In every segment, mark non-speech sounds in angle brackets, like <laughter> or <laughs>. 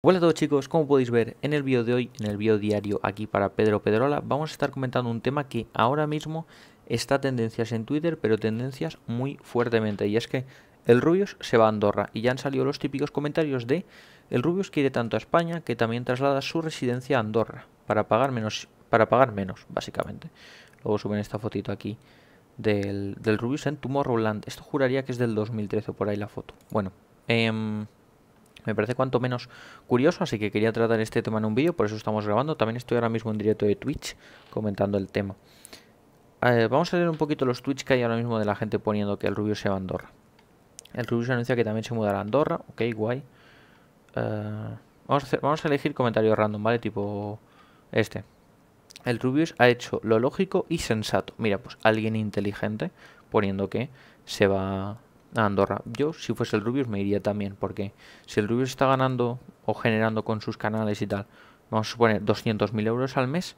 Hola a todos chicos, como podéis ver en el vídeo de hoy, en el vídeo diario aquí para Pedro Pedrola, vamos a estar comentando un tema que ahora mismo está tendencias en Twitter, pero tendencias muy fuertemente, y es que el Rubius se va a Andorra, y ya han salido los típicos comentarios de el Rubius quiere tanto a España que también traslada su residencia a Andorra, para pagar menos, para pagar menos básicamente. Luego suben esta fotito aquí del, del Rubius en Tomorrowland, esto juraría que es del 2013 por ahí la foto. Bueno, eh me parece cuanto menos curioso, así que quería tratar este tema en un vídeo, por eso estamos grabando. También estoy ahora mismo en directo de Twitch comentando el tema. Eh, vamos a leer un poquito los Twitch que hay ahora mismo de la gente poniendo que el Rubio se va a Andorra. El Rubius anuncia que también se mudará a Andorra, ok, guay. Eh, vamos, a vamos a elegir comentarios random, ¿vale? Tipo este. El Rubius ha hecho lo lógico y sensato. Mira, pues alguien inteligente poniendo que se va a Andorra. Yo, si fuese el Rubius, me iría también, porque si el Rubius está ganando o generando con sus canales y tal, vamos a suponer 200.000 euros al mes,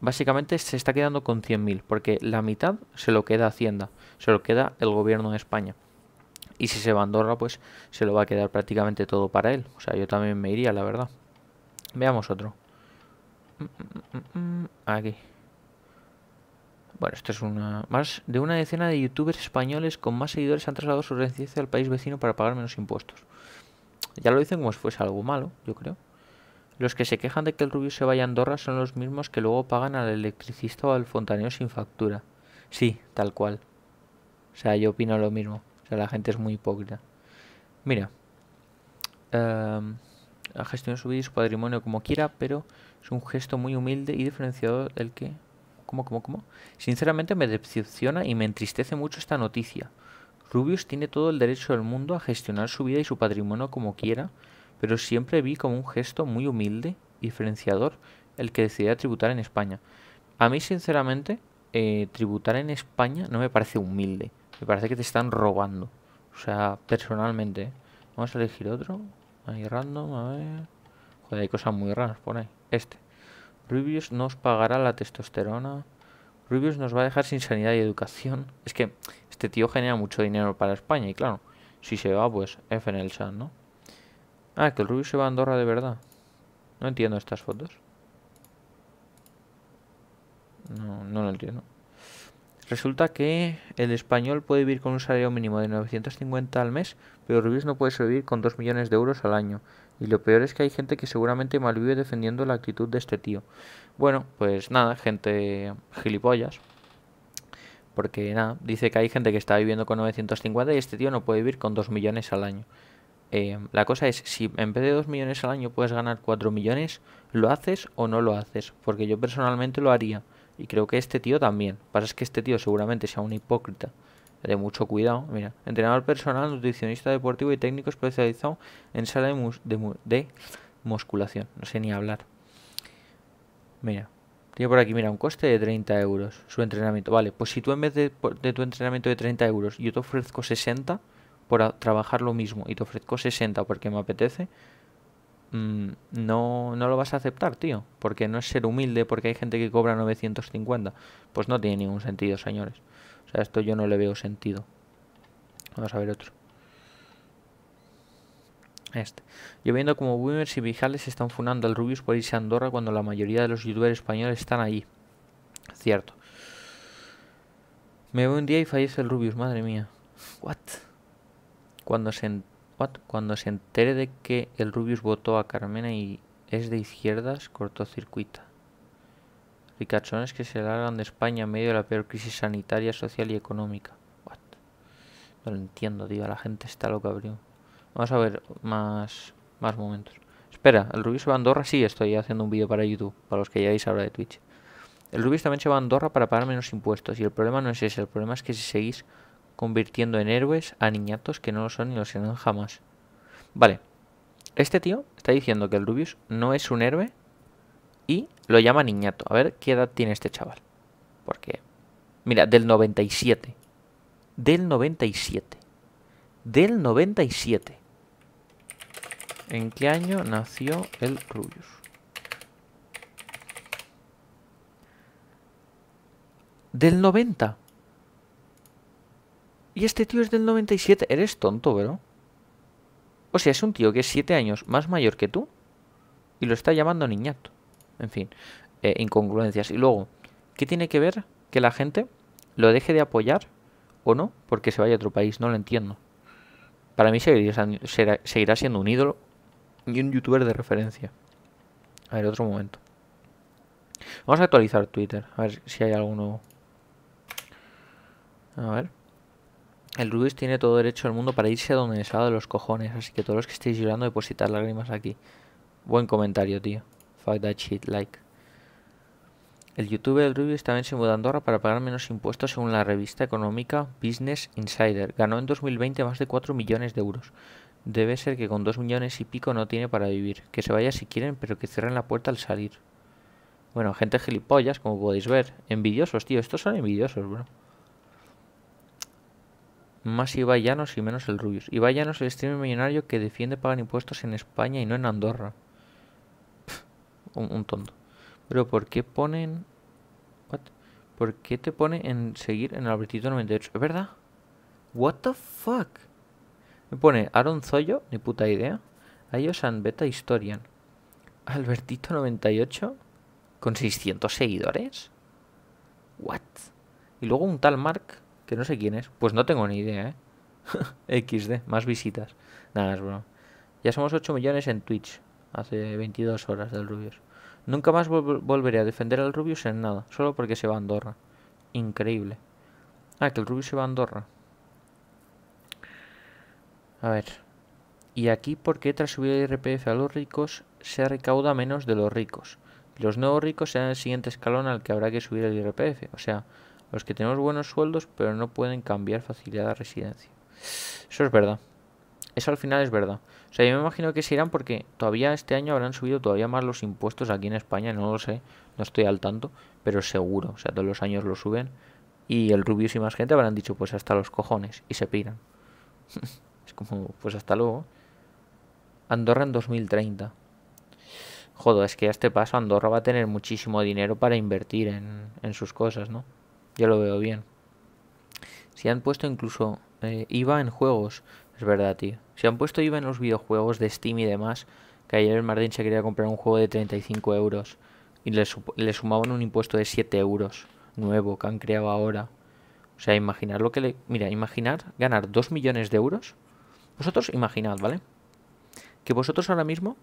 básicamente se está quedando con 100.000, porque la mitad se lo queda Hacienda, se lo queda el gobierno de España. Y si se va a Andorra, pues se lo va a quedar prácticamente todo para él. O sea, yo también me iría, la verdad. Veamos otro. Mm, mm, mm, aquí. Bueno, esto es una. Más de una decena de youtubers españoles con más seguidores han trasladado su residencia al país vecino para pagar menos impuestos. Ya lo dicen como si fuese algo malo, yo creo. Los que se quejan de que el rubio se vaya a Andorra son los mismos que luego pagan al electricista o al fontanero sin factura. Sí, tal cual. O sea, yo opino lo mismo. O sea, la gente es muy hipócrita. Mira. Em, ha gestionado su vida y su patrimonio como quiera, pero es un gesto muy humilde y diferenciado del que ¿Cómo, cómo, cómo? Sinceramente me decepciona y me entristece mucho esta noticia. Rubius tiene todo el derecho del mundo a gestionar su vida y su patrimonio como quiera, pero siempre vi como un gesto muy humilde y diferenciador el que decidiera tributar en España. A mí, sinceramente, eh, tributar en España no me parece humilde. Me parece que te están robando. O sea, personalmente. ¿eh? Vamos a elegir otro. Ahí random, a ver. Joder, hay cosas muy raras por ahí. Este. Rubius nos pagará la testosterona. Rubius nos va a dejar sin sanidad y educación. Es que este tío genera mucho dinero para España y claro, si se va, pues F en el chat ¿no? Ah, que el Rubius se va a Andorra de verdad. No entiendo estas fotos. No, no lo entiendo. Resulta que el español puede vivir con un salario mínimo de 950 al mes, pero Rubius no puede servir con 2 millones de euros al año. Y lo peor es que hay gente que seguramente malvive defendiendo la actitud de este tío. Bueno, pues nada, gente gilipollas. Porque nada, dice que hay gente que está viviendo con 950 y este tío no puede vivir con 2 millones al año. Eh, la cosa es, si en vez de 2 millones al año puedes ganar 4 millones, ¿lo haces o no lo haces? Porque yo personalmente lo haría. Y creo que este tío también. Lo pasa es que este tío seguramente sea un hipócrita de mucho cuidado. Mira, entrenador personal, nutricionista deportivo y técnico especializado en sala de, de, musculación. No sé ni hablar. Mira, tío, por aquí, mira, un coste de 30 euros su entrenamiento. Vale, pues si tú en vez de, tu entrenamiento de 30 euros yo te ofrezco 60 por trabajar lo mismo y te ofrezco 60 porque me apetece, mm, no, no lo vas a aceptar, tío. Porque no es ser humilde, porque hay gente que cobra 950. Pues no tiene ningún sentido, señores esto yo no le veo sentido. Vamos a ver otro. Este. Yo viendo como Wimers y Vijales están funando al Rubius por irse a Andorra cuando la mayoría de los youtubers españoles están allí. Cierto. Me veo un día y fallece el Rubius, madre mía. What? Cuando se, Cuando se entere de que el Rubius votó a Carmena y es de izquierdas, circuito ricachones que se largan de España en medio de la peor crisis sanitaria, social y económica. No lo entiendo, tío. La gente está loca, bro. Vamos a ver más, más momentos. Espera, el Rubius se va a Andorra. Sí, estoy haciendo un vídeo para YouTube, para los que ya veis ahora de Twitch. El Rubius también se va a Andorra para pagar menos impuestos. Y el problema no es ese, el problema es que si seguís convirtiendo en héroes a niñatos que no lo son ni lo serán jamás. Vale. Este tío está diciendo que el Rubius no es un héroe y lo llama niñato. A ver qué edad tiene este chaval. Porque, mira, del 97. Del 97. Del 97. ¿En qué año nació el Ruyus? Del 90. Y este tío es del 97. Eres tonto, bro. O sea, es un tío que es 7 años más mayor que tú y lo está llamando niñato en fin, eh, incongruencias. Y luego, ¿qué tiene que ver que la gente lo deje de apoyar o no porque se vaya a otro país? No lo entiendo. Para mí seguirá siendo un ídolo y un youtuber de referencia. A ver, otro momento. Vamos a actualizar Twitter, a ver si hay alguno. A ver. El Rubius tiene todo derecho al mundo para irse a donde les ha los cojones, así que todos los que estéis llorando, depositar lágrimas aquí. Buen comentario, tío like. El youtuber del Rubius también se mudó a Andorra para pagar menos impuestos según la revista económica Business Insider. Ganó en 2020 más de 4 millones de euros. Debe ser que con 2 millones y pico no tiene para vivir. Que se vaya si quieren, pero que cierren la puerta al salir. Bueno, gente gilipollas, como podéis ver. Envidiosos, tío. Estos son envidiosos, bro. Más Ibai Llanos y menos el Rubius. Y Llanos el streamer millonario que defiende pagar impuestos en España y no en Andorra un, tonto. Pero ¿por qué ponen... What? ¿Por qué te pone en seguir en albertito 98? ¿Es verdad? What the fuck? Me pone Aaron Zoyo, ni puta idea. and Beta Historian. Albertito 98 con 600 seguidores. What? Y luego un tal Mark, que no sé quién es. Pues no tengo ni idea, ¿eh? <laughs> XD, más visitas. Nada, es broma. Ya somos 8 millones en Twitch. Hace 22 horas del Rubius. Nunca más volveré a defender al Rubius en nada, solo porque se va a Andorra. Increíble. Ah, que el Rubius se va a Andorra. A ver. Y aquí porque tras subir el IRPF a los ricos se recauda menos de los ricos. Los nuevos ricos serán el siguiente escalón al que habrá que subir el IRPF. O sea, los que tenemos buenos sueldos pero no pueden cambiar facilidad de residencia. Eso es verdad. Eso al final es verdad. O sea, yo me imagino que se irán porque todavía este año habrán subido todavía más los impuestos aquí en España, no lo sé, no estoy al tanto, pero seguro, o sea, todos los años lo suben y el Rubius y más gente habrán dicho pues hasta los cojones y se piran. <laughs> es como, pues hasta luego. Andorra en 2030. Joder, es que a este paso Andorra va a tener muchísimo dinero para invertir en, en sus cosas, ¿no? Yo lo veo bien. Si han puesto incluso eh, IVA en juegos, es verdad, tío. Se han puesto IVA en los videojuegos de Steam y demás. Que ayer el Martín se quería comprar un juego de 35 euros. Y le, sumaban un impuesto de 7 euros. Nuevo, que han creado ahora. O sea, imaginar lo que le... Mira, imaginar ganar 2 millones de euros. Vosotros imaginad, ¿vale? Que vosotros ahora mismo,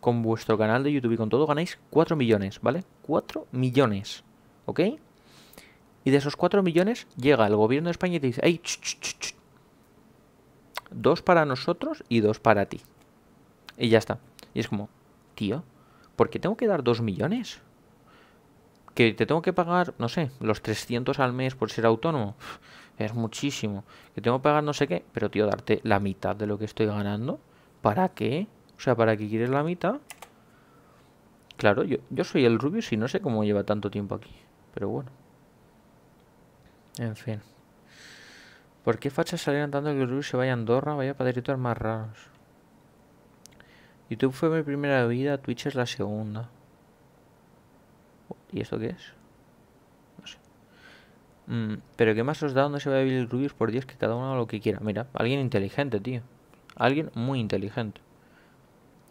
con vuestro canal de YouTube y con todo, ganáis 4 millones, ¿vale? 4 millones, ¿ok? Y de esos 4 millones llega el gobierno de España y te dice, ¡Ey! dos para nosotros y dos para ti. Y ya está. Y es como, tío, ¿por qué tengo que dar dos millones? Que te tengo que pagar, no sé, los 300 al mes por ser autónomo. Es muchísimo. Que tengo que pagar no sé qué. Pero, tío, darte la mitad de lo que estoy ganando. ¿Para qué? O sea, ¿para qué quieres la mitad? Claro, yo, yo soy el rubio y no sé cómo lleva tanto tiempo aquí. Pero bueno. En fin. ¿Por qué fachas salieron tanto que rubios se vayan a Andorra? Vaya directos más raros. YouTube fue mi primera vida, Twitch es la segunda. ¿Y esto qué es? No sé. Mm, Pero ¿qué más os da ¿Dónde se va a vivir Rubius? Por Dios, que cada uno haga lo que quiera. Mira, alguien inteligente, tío. Alguien muy inteligente.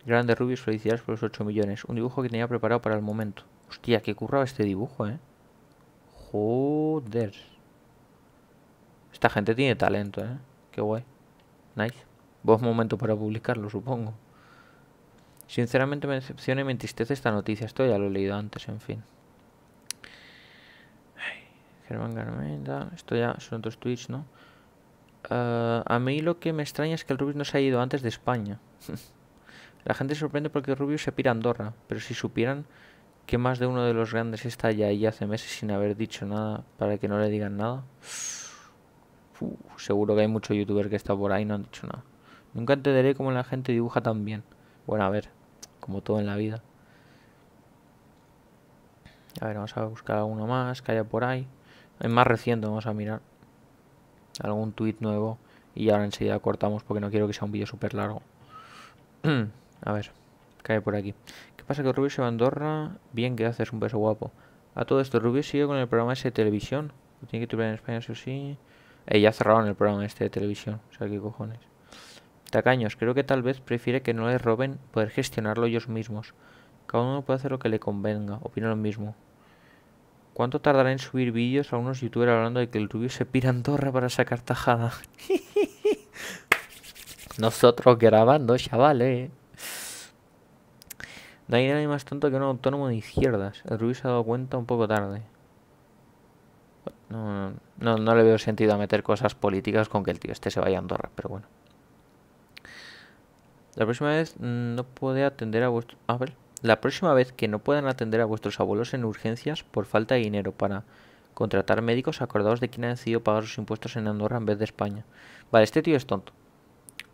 Grande rubios, felicidades por los 8 millones. Un dibujo que tenía preparado para el momento. Hostia, que curraba este dibujo, eh. Joder. Esta gente tiene talento, ¿eh? Qué guay. Nice. Vos momento para publicarlo, supongo. Sinceramente me decepciona y me entristece esta noticia. Esto ya lo he leído antes, en fin. Germán Garmenda. Esto ya son otros tweets, ¿no? Ah, a mí lo que me extraña es que el Rubius no se ha ido antes de España. <laughs> La gente se sorprende porque Rubius se pira a Andorra. Pero si supieran que más de uno de los grandes está ya ahí hace meses sin haber dicho nada para que no le digan nada seguro que hay muchos youtubers que está por ahí y no han dicho nada. Nunca entenderé cómo la gente dibuja tan bien. Bueno, a ver, como todo en la vida. A ver, vamos a buscar alguno más que haya por ahí. Es más reciente, vamos a mirar. Algún tweet nuevo. Y ahora enseguida cortamos porque no quiero que sea un vídeo súper largo. <clears throat> a ver, cae por aquí. ¿Qué pasa que Rubio se va a Andorra? Bien que haces un beso guapo. A todo esto, Rubio sigue con el programa ese de televisión. tiene que titular en España, eso sí. Eh, ya cerraron el programa este de televisión. O sea, qué cojones. Tacaños, creo que tal vez prefiere que no le roben poder gestionarlo ellos mismos. Cada uno puede hacer lo que le convenga. opina lo mismo. ¿Cuánto tardará en subir vídeos a unos youtubers hablando de que el rubio se pira Andorra para sacar tajada? <laughs> Nosotros grabando, chavales. Eh. No hay nadie más tonto que un autónomo de izquierdas. El rubio se ha dado cuenta un poco tarde. no. No, no le veo sentido a meter cosas políticas con que el tío este se vaya a Andorra, pero bueno. La próxima vez no puede atender a La próxima vez que no puedan atender a vuestros abuelos en urgencias por falta de dinero para contratar médicos, acordados de quién ha decidido pagar sus impuestos en Andorra en vez de España. Vale, este tío es tonto.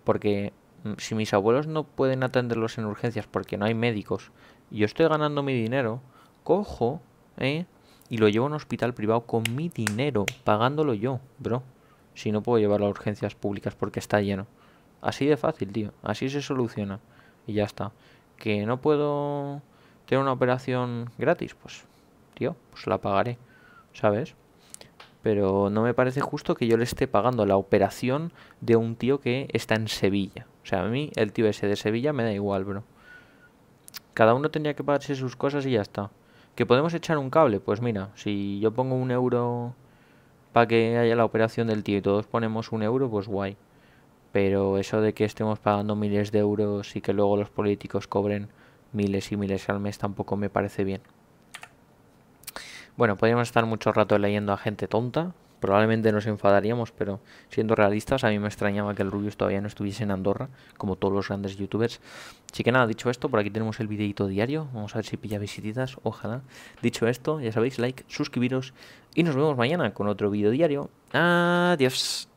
Porque mm, si mis abuelos no pueden atenderlos en urgencias porque no hay médicos, y yo estoy ganando mi dinero, cojo, ¿eh? y lo llevo a un hospital privado con mi dinero, pagándolo yo, bro. Si no puedo llevarlo a urgencias públicas porque está lleno. Así de fácil, tío. Así se soluciona. Y ya está. Que no puedo tener una operación gratis, pues, tío, pues la pagaré. ¿Sabes? Pero no me parece justo que yo le esté pagando la operación de un tío que está en Sevilla. O sea, a mí el tío ese de Sevilla me da igual, bro. Cada uno tendría que pagarse sus cosas y ya está. ¿Que podemos echar un cable? Pues mira, si yo pongo un euro para que haya la operación del tío y todos ponemos un euro, pues guay. Pero eso de que estemos pagando miles de euros y que luego los políticos cobren miles y miles al mes tampoco me parece bien. Bueno, podríamos estar mucho rato leyendo a gente tonta, probablemente nos enfadaríamos, pero siendo realistas, a mí me extrañaba que el Rubius todavía no estuviese en Andorra, como todos los grandes youtubers. Así que nada, dicho esto, por aquí tenemos el videito diario, vamos a ver si pilla visititas, ojalá. Dicho esto, ya sabéis, like, suscribiros y nos vemos mañana con otro video diario. Adiós.